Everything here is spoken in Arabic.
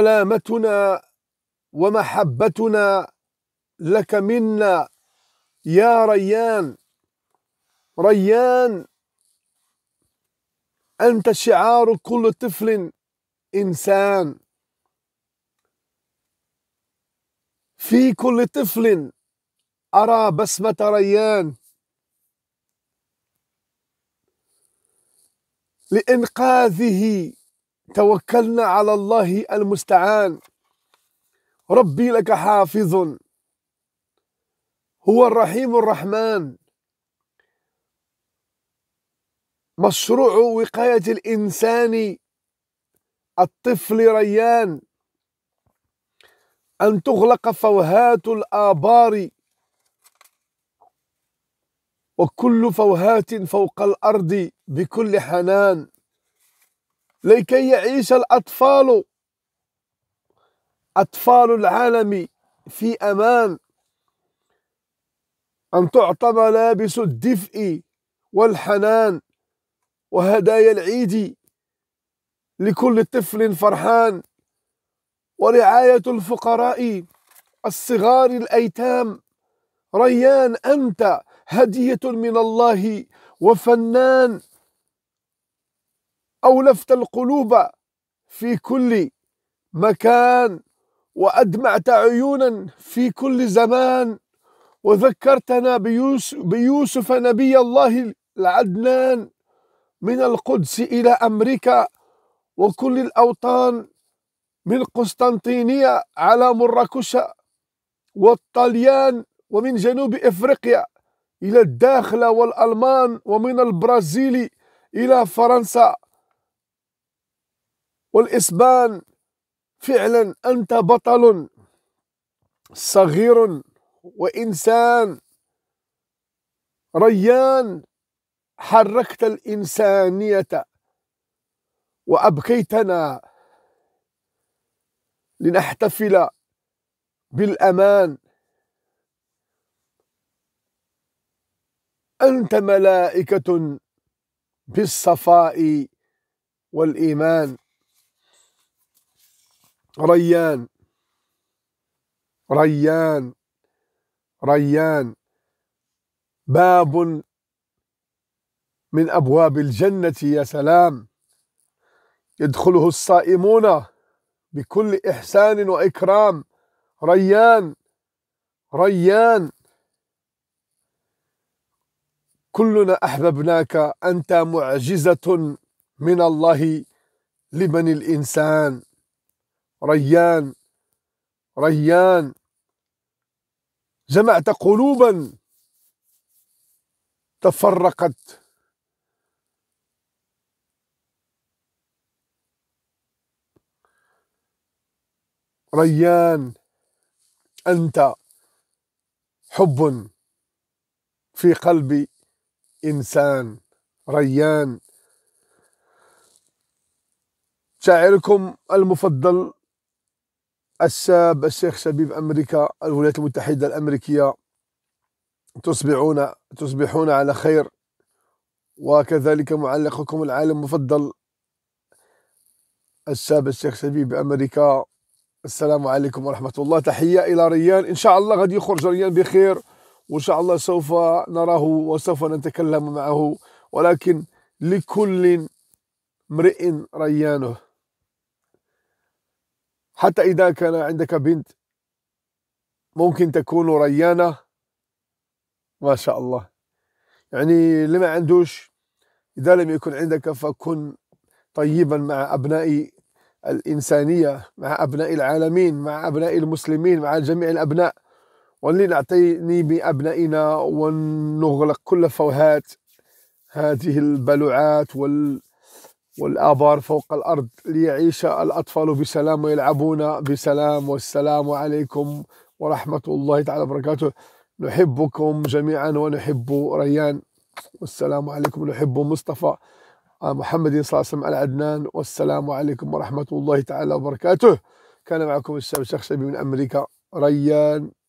سلامتنا ومحبتنا لك منا يا ريان ريان أنت شعار كل طفل إنسان في كل طفل أرى بسمة ريان لإنقاذه توكلنا على الله المستعان ربي لك حافظ هو الرحيم الرحمن مشروع وقاية الإنسان الطفل ريان أن تغلق فوهات الآبار وكل فوهات فوق الأرض بكل حنان لكي يعيش الأطفال أطفال العالم في أمان أن تعطى ملابس الدفء والحنان وهدايا العيد لكل طفل فرحان ورعاية الفقراء الصغار الأيتام ريان أنت هدية من الله وفنان أولفت القلوب في كل مكان وأدمعت عيونا في كل زمان وذكرتنا بيوسف, بيوسف نبي الله العدنان من القدس إلى أمريكا وكل الأوطان من قسطنطينية على مراكش والطليان ومن جنوب إفريقيا إلى الداخل والألمان ومن البرازيل إلى فرنسا والإسبان فعلا أنت بطل صغير وإنسان ريان حركت الإنسانية وأبكيتنا لنحتفل بالأمان أنت ملائكة بالصفاء والإيمان ريان ريان ريان باب من ابواب الجنه يا سلام يدخله الصائمون بكل احسان واكرام ريان ريان كلنا احببناك انت معجزه من الله لبني الانسان ريان ريان جمعت قلوبا تفرقت ريان انت حب في قلب انسان ريان شاعركم المفضل الساب الشيخ شبيب أمريكا الولايات المتحدة الأمريكية تصبحون تصبحون على خير وكذلك معلقكم العالم المفضل الساب الشيخ شبيب أمريكا السلام عليكم ورحمة الله تحية إلى ريان إن شاء الله غادي يخرج ريان بخير وإن شاء الله سوف نراه وسوف نتكلم معه ولكن لكل امرئ ريانه حتى إذا كان عندك بنت ممكن تكون ريانة ما شاء الله يعني لما عندوش إذا لم يكن عندك فكن طيبا مع أبناء الإنسانية مع أبناء العالمين مع أبناء المسلمين مع جميع الأبناء ولنعتني بأبنائنا ونغلق كل فوهات هذه البلوعات وال والآبار فوق الأرض ليعيش الأطفال بسلام ويلعبون بسلام والسلام عليكم ورحمة الله تعالى وبركاته نحبكم جميعا ونحب ريان والسلام عليكم نحب مصطفى محمد صلى الله عليه وسلم العدنان والسلام عليكم ورحمة الله تعالى وبركاته كان معكم الشاب الشخصي من أمريكا ريان